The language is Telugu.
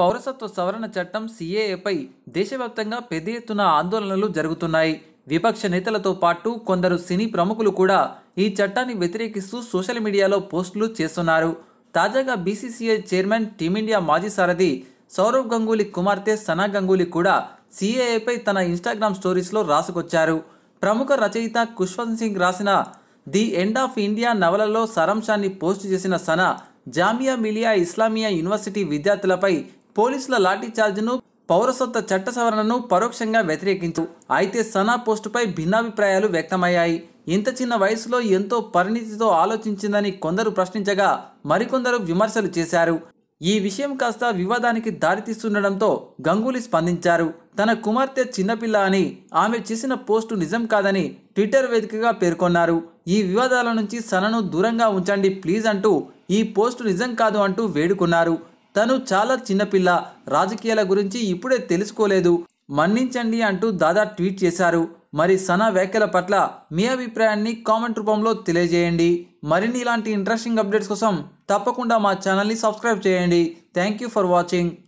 పౌరసత్వ సవరణ చట్టం సిఏఏపై దేశవ్యాప్తంగా పెద్ద ఎత్తున ఆందోళనలు జరుగుతున్నాయి విపక్ష నేతలతో పాటు కొందరు సినీ ప్రముఖులు కూడా ఈ చట్టాన్ని వ్యతిరేకిస్తూ సోషల్ మీడియాలో పోస్టులు చేస్తున్నారు తాజాగా బీసీసీఐ చైర్మన్ టీమిండియా మాజీ సారథి సౌరవ్ గంగూలీ కుమార్తె సనా గంగూలీ కూడా సీఏఏపై తన ఇన్స్టాగ్రామ్ స్టోరీస్లో రాసుకొచ్చారు ప్రముఖ రచయిత కుష్వంత్ సింగ్ రాసిన ది ఎండ్ ఆఫ్ ఇండియా నవలలో సారాంశాన్ని పోస్ట్ చేసిన సనా జామియా మిలియా ఇస్లామియా యూనివర్సిటీ విద్యార్థులపై పోలీసుల లాఠీఛార్జ్ను పౌరసత్వ చట్ట సవరణను పరోక్షంగా వ్యతిరేకించు అయితే సనా పోస్టుపై భిన్నాభిప్రాయాలు వ్యక్తమయ్యాయి ఇంత చిన్న వయసులో ఎంతో పరిణితితో ఆలోచించిందని కొందరు ప్రశ్నించగా మరికొందరు విమర్శలు చేశారు ఈ విషయం కాస్త వివాదానికి దారితీస్తుండడంతో గంగూలీ స్పందించారు తన కుమార్తె చిన్నపిల్ల అని ఆమె చేసిన పోస్టు నిజం కాదని ట్విట్టర్ వేదికగా పేర్కొన్నారు ఈ వివాదాల నుంచి సనను దూరంగా ఉంచండి ప్లీజ్ అంటూ ఈ పోస్టు నిజం కాదు అంటూ వేడుకున్నారు తను చాలా చిన్నపిల్ల రాజకీయాల గురించి ఇప్పుడే తెలుసుకోలేదు మన్నించండి అంటూ దాదా ట్వీట్ చేశారు మరి సనా వ్యాఖ్యల పట్ల మీ అభిప్రాయాన్ని కామెంట్ రూపంలో తెలియజేయండి మరిన్ని ఇలాంటి ఇంట్రెస్టింగ్ అప్డేట్స్ కోసం తప్పకుండా మా ఛానల్ని సబ్స్క్రైబ్ చేయండి థ్యాంక్ యూ ఫర్ వాచింగ్